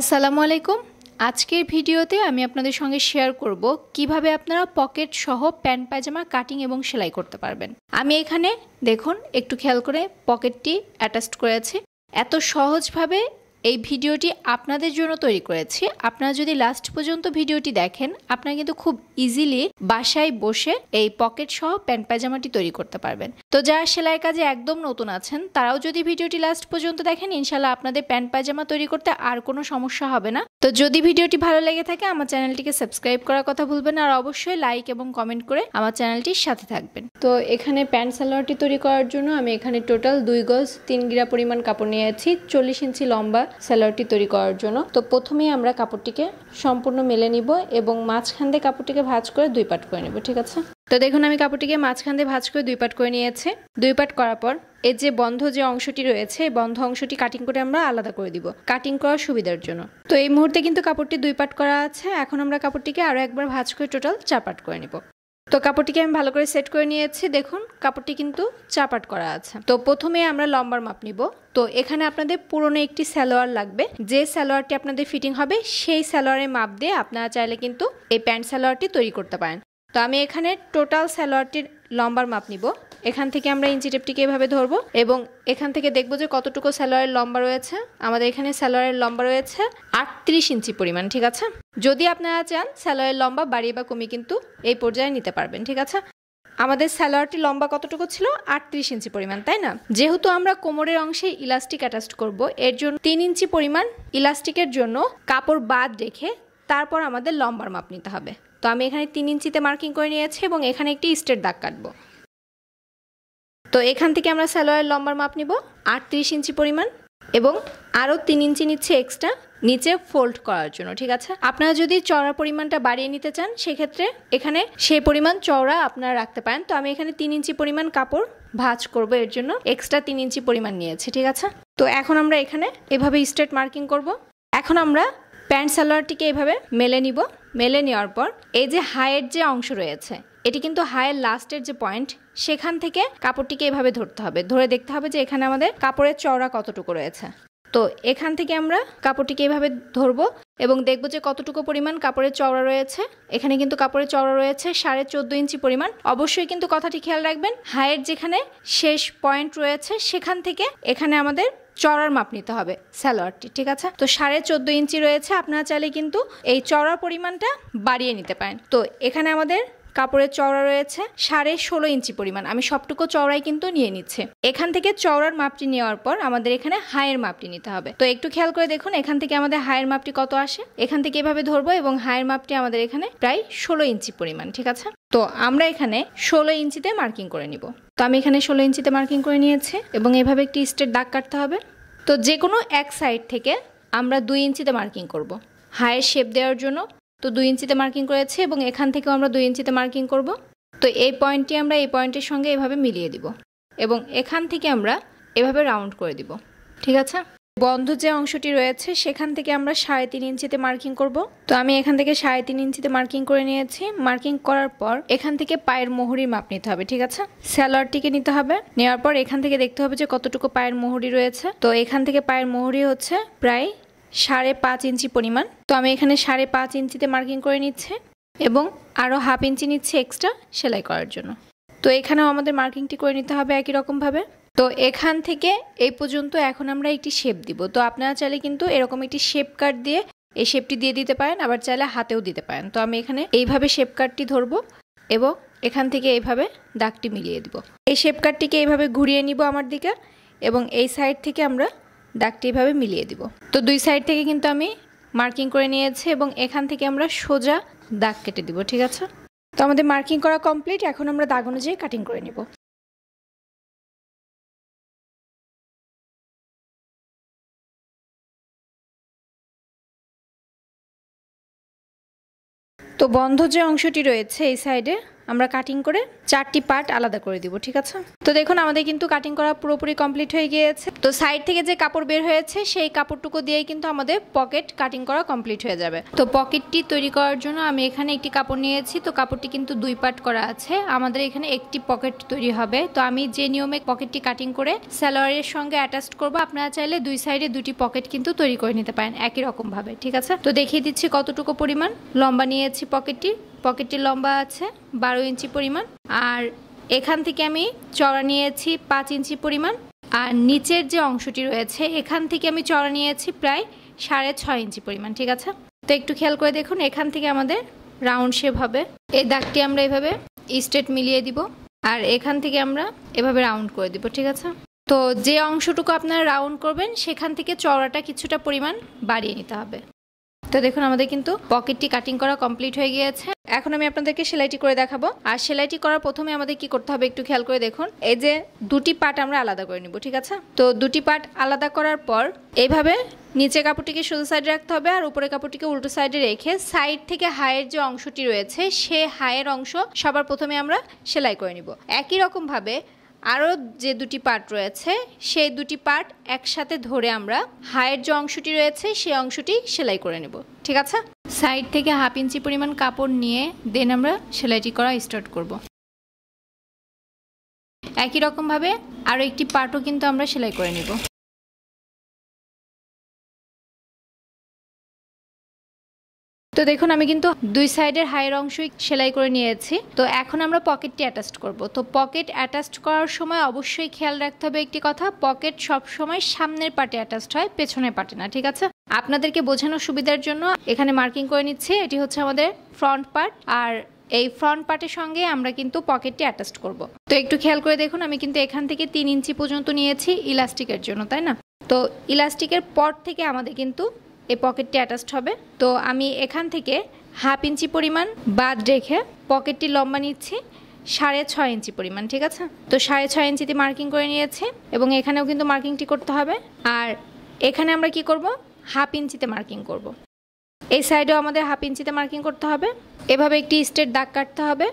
আসসালামু আলাইকুম আজকের ভিডিওতে আমি আপনাদের সঙ্গে শেয়ার করব কিভাবে আপনারা পকেট সহ প্যান্ট পায়জামা কাটিং এবং সেলাই করতে পারবেন আমি এখানে দেখুন একটু খেয়াল করে পকেটটি অ্যাটাচ করেছি এত সহজভাবে এই ভিডিওটি আপনাদের জন্য তৈরি করেছি আপনারা যদি লাস্ট পর্যন্ত ভিডিওটি দেখেন আপনারা কিন্তু খুব ইজিলি বাসায় বসে এই পকেট সহ প্যান্ট পায়জামাটি তৈরি করতে পারবেন তো যারা সেলাই কাজে একদম নতুন আছেন তারাও যদি ভিডিওটি লাস্ট পর্যন্ত দেখেন ইনশাল্লাহ আপনাদের প্যান্ট পায়জামা তৈরি করতে আর কোনো সমস্যা হবে না তো যদি ভিডিওটি ভালো লেগে থাকে আমার চ্যানেলটিকে সাবস্ক্রাইব করার কথা ভুলবেন আর অবশ্যই লাইক এবং কমেন্ট করে আমার চ্যানেলটির সাথে থাকবেন তো এখানে প্যান্ট সালোয়ারটি তৈরি করার জন্য আমি এখানে টোটাল দুই গজ তিন গিরা পরিমাণ কাপড় নিয়েছি চল্লিশ ইঞ্চি লম্বা স্যালোয়ারটি তৈরি করার জন্য তো প্রথমেই আমরা কাপড়টিকে সম্পূর্ণ মেলে নিব এবং মাঝখান দিয়ে কাপড়টিকে ভাজ করে দুই পাট করে নেব ঠিক আছে তো দেখুন আমি কাপড়টিকে মাঝখান দিয়ে ভাজ করে দুই পাট করে নিয়েছে দুই পাট করার পর এর যে বন্ধ যে অংশটি রয়েছে বন্ধ অংশটি কাটিং করে আমরা আলাদা করে দিব কাটিং করার সুবিধার জন্য তো এই মুহূর্তে কিন্তু কাপড়টি দুই পাট করা আছে এখন আমরা কাপড়টিকে আরও একবার ভাজ করে টোটাল চার পাট করে নিব তো কাপড়টিকে আমি ভালো করে সেট করে নিয়েছি দেখুন কাপড়টি কিন্তু চাপাট করা আছে তো প্রথমে আমরা লম্বার মাপ নিব তো এখানে আপনাদের পুরনো একটি স্যালোয়ার লাগবে যে স্যালোয়ারটি আপনাদের ফিটিং হবে সেই স্যালোয়ারের মাপ দিয়ে আপনারা চাইলে কিন্তু এই প্যান্ট স্যালোয়ারটি তৈরি করতে পারেন তো আমি এখানে টোটাল স্যালোয়ারটির লম্বার মাপ নিব এখান থেকে আমরা ইঞ্চি টেপটিকে এভাবে ধরবো এবং এখান থেকে দেখবো যে কতটুকু স্যালোয়ারের লম্বা রয়েছে আমাদের এখানে স্যালোয়ারের লম্বা রয়েছে আটত্রিশ ইঞ্চি পরিমাণ ঠিক আছে যদি আপনারা চান স্যালোয়ারের লম্বা বাড়িয়ে বা কমিয়ে কিন্তু এই পর্যায়ে নিতে পারবেন ঠিক আছে আমাদের স্যালোয়ারটি লম্বা কতটুকু ছিল আটত্রিশ ইঞ্চি পরিমাণ তাই না যেহেতু আমরা কোমরের অংশে ইলাস্টিক অ্যাটাচ করব এর জন্য তিন ইঞ্চি পরিমাণ ইলাস্টিকের জন্য কাপড় বাদ রেখে তারপর আমাদের লম্বার মাপ নিতে হবে তো আমি এখানে তিন ইঞ্চিতে মার্কিং করে নিয়েছি এবং এখানে একটি স্টেট দাগ কাটবো তো এখান থেকে আমরা স্যালোয়ারের লম্বার মাপ নিব আটত্রিশ ইঞ্চি পরিমাণ এবং আরও তিন ইঞ্চি নিচ্ছে এক্সট্রা নিচে ফোল্ড করার জন্য ঠিক আছে আপনারা যদি চওড়া পরিমাণটা বাড়িয়ে নিতে চান সেক্ষেত্রে এখানে সেই পরিমাণ চওড়া আপনারা রাখতে পারেন তো আমি এখানে তিন ইঞ্চি পরিমাণ কাপড় ভাজ করব এর জন্য এক্সট্রা তিন ইঞ্চি পরিমাণ নিয়েছি ঠিক আছে তো এখন আমরা এখানে এভাবে স্ট্রেট মার্কিং করব এখন আমরা প্যান্ট সালোয়ারটিকে এভাবে মেলে নিব মেলে নেওয়ার পর এই যে হায়ের যে অংশ রয়েছে এটি কিন্তু হায়ের লাস্টের যে পয়েন্ট সেখান থেকে কাপড়টিকে এভাবে ধরতে হবে ধরে দেখতে হবে যে এখানে আমাদের কাপড়ের চওড়া কতটুকু রয়েছে তো এখান থেকে আমরা কাপড়টিকে এভাবে ধরবো এবং দেখব যে কতটুকু পরিমাণ কাপড়ের চওড়া রয়েছে এখানে কিন্তু কাপড়ের চওড়া রয়েছে সাড়ে চোদ্দো ইঞ্চি পরিমাণ অবশ্যই কিন্তু কথাটি খেয়াল রাখবেন হায়ের যেখানে শেষ পয়েন্ট রয়েছে সেখান থেকে এখানে আমাদের চড়ার মাপ নিতে হবে স্যালোয়ারটি ঠিক আছে তো সাড়ে চোদ্দো ইঞ্চি রয়েছে আপনারা চাইলে কিন্তু এই চড়ার পরিমাণটা বাড়িয়ে নিতে পারেন তো এখানে আমাদের কাপড়ের চওড়া রয়েছে সাড়ে ষোলো ইঞ্চি পরিমাণ আমি সবটুকু চওড়াই কিন্তু নিয়ে নিচ্ছে এখান থেকে চওড়ার মাপটি নেওয়ার পর আমাদের এখানে হায়ের মাপটি নিতে হবে তো একটু খেয়াল করে দেখুন এখান থেকে আমাদের হায়ের মাপটি কত আসে এখান থেকে এভাবে ধরবো এবং হায়ের মাপটি আমাদের এখানে প্রায় ষোলো ইঞ্চি পরিমাণ ঠিক আছে তো আমরা এখানে ষোলো ইঞ্চিতে মার্কিং করে নিব তো আমি এখানে ষোলো ইঞ্চিতে মার্কিং করে নিয়েছি এবং এভাবে একটি স্টেট দাগ কাটতে হবে তো যে কোনো এক সাইড থেকে আমরা দুই ইঞ্চিতে মার্কিং করব হায়ের শেপ দেওয়ার জন্য তো দুই ইঞ্চিতে মার্কিং করেছি এবং এখান থেকেও আমরা দুই ইঞ্চিতে মার্কিং করব তো এই পয়েন্টটি আমরা এই পয়েন্টের সঙ্গে এভাবে মিলিয়ে দিব এবং এখান থেকে আমরা এভাবে রাউন্ড করে দিব ঠিক আছে বন্ধ যে অংশটি রয়েছে সেখান থেকে আমরা সাড়ে তিন ইঞ্চিতে মার্কিং করব তো আমি এখান থেকে সাড়ে তিন ইঞ্চিতে মার্কিং করে নিয়েছি মার্কিং করার পর এখান থেকে পায়ের মোহরির মাপ নিতে হবে ঠিক আছে স্যালোয়ারটিকে নিতে হবে নেওয়ার পর এখান থেকে দেখতে হবে যে কতটুকু পায়ের মোহরি রয়েছে তো এখান থেকে পায়ের মোহরি হচ্ছে প্রায় সাড়ে পাঁচ ইঞ্চি পরিমাণ তো আমি এখানে সাড়ে পাঁচ ইঞ্চিতে মার্কিং করে নিচ্ছে এবং আরও হাফ ইঞ্চি নিচ্ছে এক্সট্রা সেলাই করার জন্য তো এখানেও আমাদের মার্কিংটি করে নিতে হবে একই রকমভাবে তো এখান থেকে এই পর্যন্ত এখন আমরা একটি শেপ দিব তো আপনারা চাইলে কিন্তু এরকম একটি শেপ কাট দিয়ে এই শেপটি দিয়ে দিতে পারেন আবার চাইলে হাতেও দিতে পারেন তো আমি এখানে এইভাবে শেপ কাটটি ধরবো এবং এখান থেকে এইভাবে দাগটি মিলিয়ে দিব এই শেপ কাটটিকে এইভাবে ঘুরিয়ে নিব আমার দিকে এবং এই সাইড থেকে আমরা দাগটি এভাবে মিলিয়ে দিব তো দুই সাইড থেকে কিন্তু আমি মার্কিং করে নিয়েছি এবং এখান থেকে আমরা সোজা দাগ কেটে দিব ঠিক আছে তো আমাদের মার্কিং করা কমপ্লিট এখন আমরা দাগ অনুযায়ী কাটিং করে নিব তো বন্ধ যে অংশটি রয়েছে এই সাইডে আমরা কাটিং করে চারটি পার্ট আলাদা করে দিব ঠিক আছে তো দেখুন আমাদের কিন্তু কাটিং করা পুরোপুরি কমপ্লিট হয়ে গিয়েছে তো সাইড থেকে যে কাপড় বের হয়েছে সেই কাপড়টুকু দিয়েই কিন্তু আমাদের পকেট কাটিং করা কমপ্লিট হয়ে যাবে তো পকেটটি তৈরি করার জন্য আমি এখানে একটি কাপড় নিয়েছি তো কাপড়টি কিন্তু দুই পার্ট করা আছে আমাদের এখানে একটি পকেট তৈরি হবে তো আমি যে নিয়মে পকেটটি কাটিং করে স্যালোয়ারের সঙ্গে অ্যাটাচ করবো আপনারা চাইলে দুই সাইডে দুটি পকেট কিন্তু তৈরি করে নিতে পারেন একই রকমভাবে ঠিক আছে তো দেখিয়ে দিচ্ছি কতটুকু পরিমাণ লম্বা নিয়েছি পকেটটি পকেটটি লম্বা আছে বারো ইঞ্চি পরিমাণ আর এখান থেকে আমি চড়া নিয়েছি পাঁচ ইঞ্চি পরিমাণ আর নিচের যে অংশটি রয়েছে এখান থেকে আমি চড়া নিয়েছি প্রায় সাড়ে ছয় ইঞ্চি পরিমাণ ঠিক আছে তো একটু খেয়াল করে দেখুন এখান থেকে আমাদের রাউন্ড শেপ হবে এই দাগটি আমরা এভাবে স্টেট মিলিয়ে দিব আর এখান থেকে আমরা এভাবে রাউন্ড করে দিব ঠিক আছে তো যে অংশটুকু আপনারা রাউন্ড করবেন সেখান থেকে চওড়াটা কিছুটা পরিমাণ বাড়িয়ে নিতে হবে তো দেখুন আমাদের কিন্তু পকেটটি কাটিং করা কমপ্লিট হয়ে গিয়েছে এখন আমি আপনাদেরকে সেলাইটি করে দেখাবো আর সেলাইটি করার প্রথমে আমাদের কি করতে হবে একটু খেয়াল করে দেখুন এই যে দুটি পার্ট আমরা আলাদা করে নিব ঠিক আছে তো দুটি পার্ট আলাদা করার পর এইভাবে নিচে কাপড়টিকে শুধু সাইডে রাখতে হবে আর উপরে কাপড়টিকে উল্টো সাইডে রেখে সাইড থেকে হায়ের যে অংশটি রয়েছে সে হায়ের অংশ সবার প্রথমে আমরা সেলাই করে নিব একই রকমভাবে আরও যে দুটি পার্ট রয়েছে সেই দুটি পার্ট একসাথে ধরে আমরা হায়ের যে অংশটি রয়েছে সেই অংশটি সেলাই করে নেব ঠিক আছে সাইড থেকে হাফ ইঞ্চি পরিমাণ কাপড় নিয়ে দেন আমরা সেলাইটি করা স্টার্ট করব। একই রকমভাবে আরও একটি পার্টও কিন্তু আমরা সেলাই করে নেব তো দেখুন আমি কিন্তু দুই সাইডের হাইয়ের অংশই সেলাই করে নিয়েছি তো এখন আমরা পকেটটি অ্যাটাস্ট করব তো পকেট অ্যাটাচড করার সময় অবশ্যই খেয়াল রাখতে হবে একটি কথা পকেট সব সময় সামনের পাটে অ্যাটাচড হয় পেছনের পাটে না ঠিক আছে আপনাদেরকে বোঝানোর সুবিধার জন্য এখানে মার্কিং করে নিচ্ছে এটি হচ্ছে আমাদের ফ্রন্ট পার্ট আর এই ফ্রন্ট পার্টের সঙ্গে আমরা কিন্তু পকেটটি অ্যাটাচ করব তো একটু খেয়াল করে দেখুন আমি কিন্তু এখান থেকে তিন ইঞ্চি পর্যন্ত নিয়েছি ইলাস্টিকের জন্য তাই না তো ইলাস্টিকের পর থেকে আমাদের কিন্তু এই পকেটটি অ্যাটাচড হবে তো আমি এখান থেকে হাফ ইঞ্চি পরিমাণ বাদ রেখে পকেটটি লম্বা নিচ্ছি সাড়ে ছয় ইঞ্চি পরিমাণ ঠিক আছে তো সাড়ে ছয় ইঞ্চিতে মার্কিং করে নিয়েছি এবং এখানেও কিন্তু মার্কিংটি করতে হবে আর এখানে আমরা কি করব হাফ ইঞ্চিতে মার্কিং করব। এই সাইডেও আমাদের হাফ ইঞ্চিতে মার্কিং করতে হবে এভাবে একটি স্টেট দাগ কাটতে হবে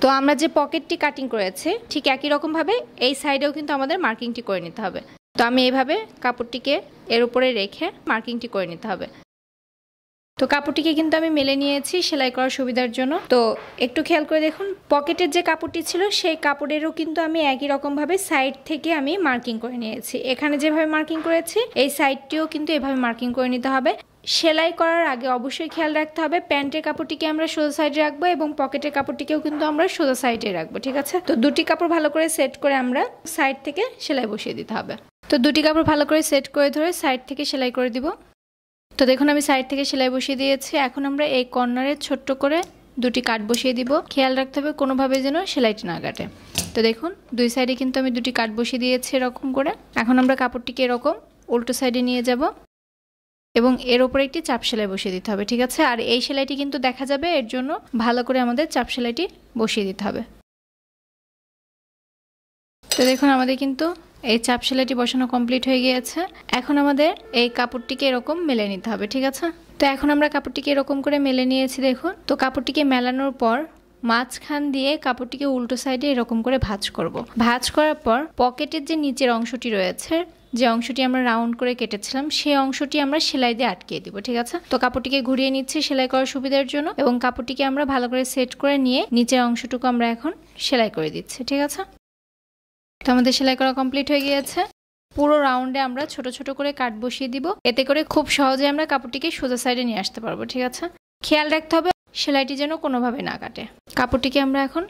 তো আমরা যে পকেটটি কাটিং করেছি ঠিক একই রকমভাবে এই সাইডেও কিন্তু আমাদের মার্কিংটি করে নিতে হবে তো আমি এভাবে কাপড়টিকে এর উপরে রেখে মার্কিংটি করে নিতে হবে তো কাপড়টিকে কিন্তু আমি মেলে নিয়েছি সেলাই করার সুবিধার জন্য তো একটু খেয়াল করে দেখুন পকেটের যে কাপড়টি ছিল সেই কাপড়েরও কিন্তু আমি একই রকমভাবে সাইড থেকে আমি মার্কিং করে নিয়েছি এখানে যেভাবে মার্কিং করেছি এই সাইডটিও কিন্তু এভাবে মার্কিং করে নিতে হবে সেলাই করার আগে অবশ্যই খেয়াল রাখতে হবে প্যান্টের কাপড়টিকে আমরা সোজা সাইডে রাখবো এবং পকেটের কাপড়টিকেও কিন্তু আমরা সোজা সাইডে রাখবো ঠিক আছে তো দুটি কাপড় ভালো করে সেট করে আমরা সাইড থেকে সেলাই বসিয়ে দিতে হবে তো দুটি কাপড় ভালো করে সেট করে ধরে সাইড থেকে সেলাই করে দিব তো দেখুন আমি সাইড থেকে সেলাই বসিয়ে দিয়েছি এখন আমরা এই কর্নারে ছোট্ট করে দুটি কাট বসিয়ে দিব খেয়াল রাখতে হবে কোনোভাবে যেন সেলাইটি না কাটে তো দেখুন দুই সাইডে কিন্তু আমি দুটি কাট বসিয়ে দিয়েছি এরকম করে এখন আমরা কাপড়টিকে এরকম উল্টো সাইডে নিয়ে যাব এবং এর ওপরে একটি চাপ সেলাই বসিয়ে দিতে হবে ঠিক আছে আর এই সেলাইটি কিন্তু দেখা যাবে এর জন্য ভালো করে আমাদের চাপ সেলাইটি বসিয়ে দিতে হবে তো দেখুন আমাদের কিন্তু এই চাপ সেলাইটি বসানো কমপ্লিট হয়ে গিয়েছে এখন আমাদের এই কাপড়টিকে এরকম মেলে নিতে হবে ঠিক আছে তো এখন আমরা কাপড়টিকে এরকম করে মেলে নিয়েছি দেখুন তো কাপড়টিকে মেলানোর পর মাঝখান দিয়ে কাপড়টিকে উল্টো সাইডে এরকম করে ভাঁজ করব। ভাঁজ করার পর পকেটের যে নিচের অংশটি রয়েছে যে অংশটি আমরা রাউন্ড করে কেটেছিলাম সেই অংশটি আমরা সেলাই দিয়ে আটকিয়ে দিব ঠিক আছে তো কাপড়টিকে ঘুরিয়ে নিচ্ছি সেলাই করার সুবিধার জন্য এবং কাপড়টিকে আমরা ভালো করে সেট করে নিয়ে নিচের অংশটুকু আমরা এখন সেলাই করে দিচ্ছি ঠিক আছে তো আমাদের সেলাই করা কমপ্লিট হয়ে গিয়েছে পুরো রাউন্ডে আমরা ছোট ছোট করে কাট বসিয়ে দিব এতে করে খুব সহজে আমরা কাপড়টিকে সোজা সাইডে নিয়ে আসতে পারবো ঠিক আছে খেয়াল রাখতে হবে সেলাইটি যেন কোনোভাবে না কাটে কাপড়টিকে আমরা এখন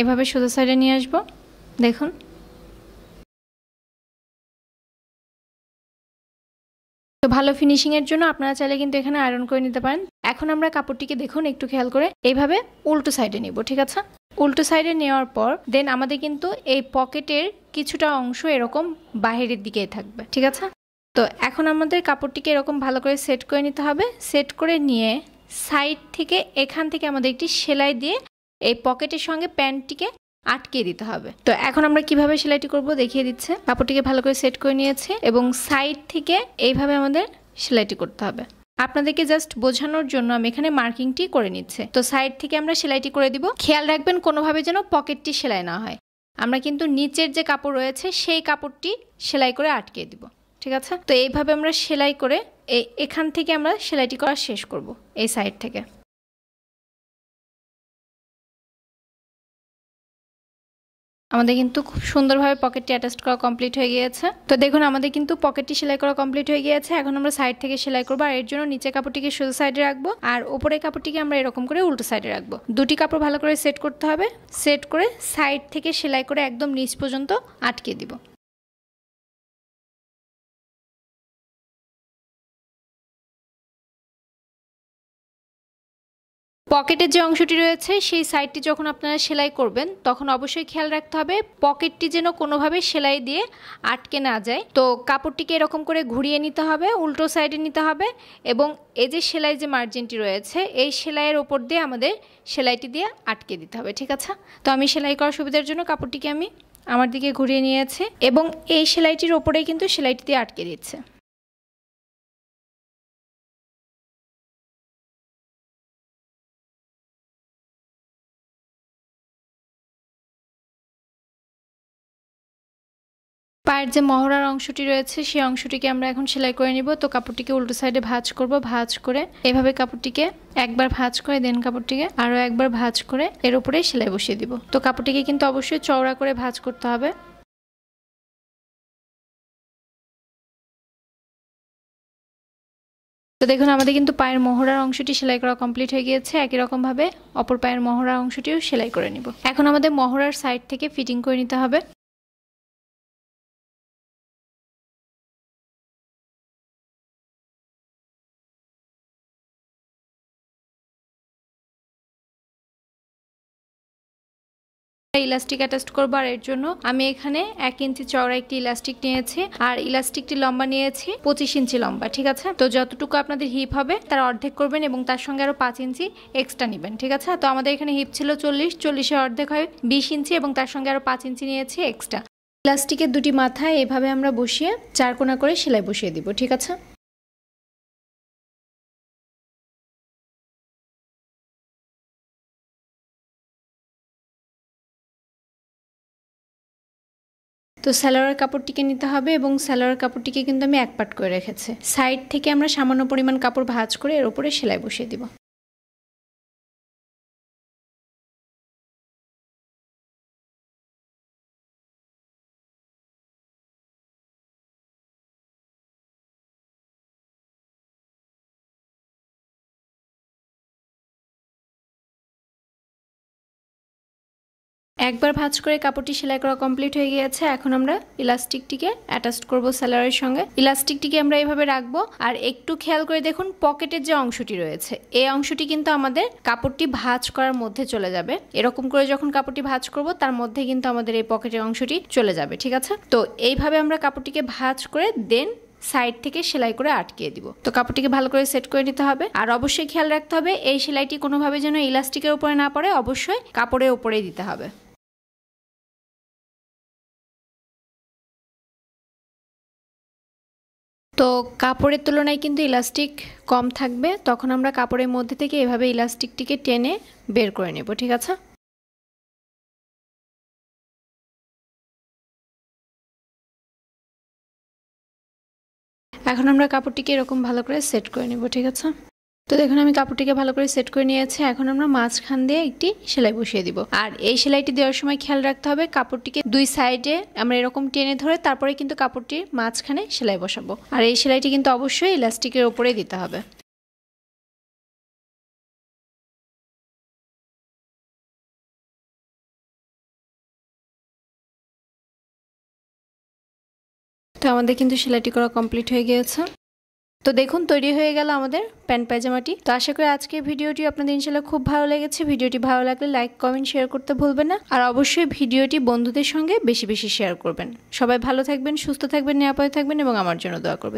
এভাবে সোজা সাইডে নিয়ে আসব দেখুন তো ভালো ফিনিশিংয়ের জন্য আপনারা চাইলে কিন্তু এখানে আয়রন করে নিতে পারেন এখন আমরা কাপড়টিকে দেখুন একটু খেয়াল করে এইভাবে উল্টো সাইডে নিব ঠিক আছে উল্টো সাইডে নেওয়ার পর দেন আমাদের কিন্তু এই পকেটের কিছুটা অংশ এরকম বাহিরের দিকে থাকবে ঠিক আছে তো এখন আমাদের কাপড়টিকে এরকম ভালো করে সেট করে নিতে হবে সেট করে নিয়ে সাইড থেকে এখান থেকে আমাদের একটি সেলাই দিয়ে এই পকেটের সঙ্গে প্যান্টটিকে আটকে দিতে হবে তো এখন আমরা কিভাবে সেলাইটি করব দেখিয়ে দিচ্ছে কাপড়টিকে ভালো করে সেট করে নিয়েছে এবং সাইড থেকে এইভাবে আমাদের সেলাইটি করতে হবে আপনাদেরকে জাস্ট বোঝানোর জন্য আমি এখানে মার্কিংটি করে নিচ্ছে তো সাইড থেকে আমরা সেলাইটি করে দিব খেয়াল রাখবেন কোনোভাবে যেন পকেটটি সেলাই না হয় আমরা কিন্তু নিচের যে কাপড় রয়েছে সেই কাপড়টি সেলাই করে আটকে দিব ঠিক আছে তো এইভাবে আমরা সেলাই করে এখান থেকে আমরা সেলাইটি করা শেষ করব এই সাইড থেকে আমাদের কিন্তু খুব সুন্দরভাবে পকেটটি অ্যাটাচ করা কমপ্লিট হয়ে গিয়েছে তো দেখুন আমাদের কিন্তু পকেটটি সেলাই করা কমপ্লিট হয়ে গিয়েছে এখন আমরা সাইড থেকে সেলাই করবো আর এর জন্য নিচে কাপড়টিকে সোজা সাইডে রাখবো আর ওপরের কাপড়টিকে আমরা এরকম করে উল্টো সাইডে রাখবো দুটি কাপড় ভালো করে সেট করতে হবে সেট করে সাইড থেকে সেলাই করে একদম নিচ পর্যন্ত আটকে দিব পকেটের যে অংশটি রয়েছে সেই সাইডটি যখন আপনারা সেলাই করবেন তখন অবশ্যই খেয়াল রাখতে হবে পকেটটি যেন কোনোভাবে সেলাই দিয়ে আটকে না যায় তো কাপড়টিকে এরকম করে ঘুরিয়ে নিতে হবে উল্টো সাইডে নিতে হবে এবং এই যে সেলাই যে মার্জিনটি রয়েছে এই সেলাইয়ের ওপর দিয়ে আমাদের সেলাইটি দিয়ে আটকে দিতে হবে ঠিক আছে তো আমি সেলাই করার সুবিধার জন্য কাপড়টিকে আমি আমার দিকে ঘুরিয়ে নিয়েছি এবং এই সেলাইটির ওপরেই কিন্তু সেলাইটি দিয়ে আটকে দিচ্ছে গায়ের যে মহড়ার অংশটি রয়েছে সেই অংশটিকে আমরা এখন সেলাই করে নিব তো কাপড়টিকে উল্টো সাইডে ভাঁজ করব ভাঁজ করে এভাবে কাপড়টিকে একবার ভাঁজ করে দেন কাপড়টিকে আরও একবার ভাঁজ করে এর উপরে সেলাই বসিয়ে দিব তো কাপড়টিকে কিন্তু অবশ্যই চওড়া করে ভাঁজ করতে হবে তো দেখুন আমাদের কিন্তু পায়ের মহড়ার অংশটি সেলাই করা কমপ্লিট হয়ে গিয়েছে একই রকমভাবে অপর পায়ের মহড়ার অংশটিও সেলাই করে নিব এখন আমাদের মহড়ার সাইড থেকে ফিটিং করে নিতে হবে ইলাস্টিক অ্যাটাচ করবো আর এর জন্য আমি এখানে এক ইঞ্চি চওড়া একটি ইলাস্টিক নিয়েছি আর ইলাস্টিকটি লম্বা নিয়েছি পঁচিশ ইঞ্চি লম্বা ঠিক আছে তো যতটুকু আপনাদের হিপ হবে তার অর্ধেক করবেন এবং তার সঙ্গে আরও পাঁচ ইঞ্চি এক্সট্রা নেবেন ঠিক আছে তো আমাদের এখানে হিপ ছিল চল্লিশ চল্লিশের অর্ধেক হয় বিশ ইঞ্চি এবং তার সঙ্গে আরও পাঁচ ইঞ্চি নিয়েছি এক্সট্রা প্লাস্টিকের দুটি মাথায় এভাবে আমরা বসিয়ে চারকোনা করে সেলাই বসিয়ে দিব ঠিক আছে তো স্যালোয়ার কাপড়টিকে নিতে হবে এবং স্যালোয়ার কাপড়টিকে কিন্তু আমি এক পাট করে রেখেছি সাইড থেকে আমরা সামান্য পরিমাণ কাপড় ভাজ করে এর উপরে সেলাই বসিয়ে দিব একবার ভাঁজ করে কাপড়টি সেলাই করা কমপ্লিট হয়ে গিয়েছে এখন আমরা ইলাস্টিকটিকে অ্যাটাচ করব স্যালারের সঙ্গে ইলাস্টিকটিকে আমরা এইভাবে রাখবো আর একটু খেয়াল করে দেখুন পকেটের যে অংশটি রয়েছে এই অংশটি কিন্তু আমাদের কাপড়টি ভাঁজ করার মধ্যে চলে যাবে এরকম করে যখন কাপড়টি ভাঁজ করব তার মধ্যে কিন্তু আমাদের এই পকেটের অংশটি চলে যাবে ঠিক আছে তো এইভাবে আমরা কাপড়টিকে ভাঁজ করে দেন সাইড থেকে সেলাই করে আটকিয়ে দিব তো কাপড়টিকে ভালো করে সেট করে নিতে হবে আর অবশ্যই খেয়াল রাখতে হবে এই সেলাইটি কোনোভাবে যেন ইলাস্টিকের উপরে না পড়ে অবশ্যই কাপড়ের উপরেই দিতে হবে তো কাপড়ের তুলনায় কিন্তু ইলাস্টিক কম থাকবে তখন আমরা কাপড়ের মধ্যে থেকে এভাবে ইলাস্টিকটিকে টেনে বের করে নেব ঠিক আছে এখন আমরা কাপড়টিকে এরকম ভালো করে সেট করে নেব ঠিক আছে তো দেখুন আমি কাপড়টিকে ভালো করে সেট করে নিয়েছি এখন আমরা মাঝখান দিয়ে একটি সেলাই বসিয়ে দিব আর এই সেলাইটি দেওয়ার সময় খেয়াল রাখতে হবে কাপড়টিকে দুই সাইডে আমরা এরকম টেনে ধরে তারপরে কিন্তু কাপড়টির মাঝখানে সেলাই বসাবো আর এই সেলাইটি কিন্তু অবশ্যই ইলাস্টিকের ওপরে দিতে হবে তো আমাদের কিন্তু সেলাইটি করা কমপ্লিট হয়ে গিয়েছে তো দেখুন তৈরি হয়ে গেল আমাদের প্যান্ট পায়জামাটি তো আশা করি আজকের ভিডিওটি আপনাদের ইনশাল্লাহ খুব ভালো লেগেছে ভিডিওটি ভালো লাগলে লাইক কমেন্ট শেয়ার করতে ভুলবেন না আর অবশ্যই ভিডিওটি বন্ধুদের সঙ্গে বেশি বেশি শেয়ার করবেন সবাই ভালো থাকবেন সুস্থ থাকবেন নিরাপদে থাকবেন এবং আমার জন্য দোয়া করবেন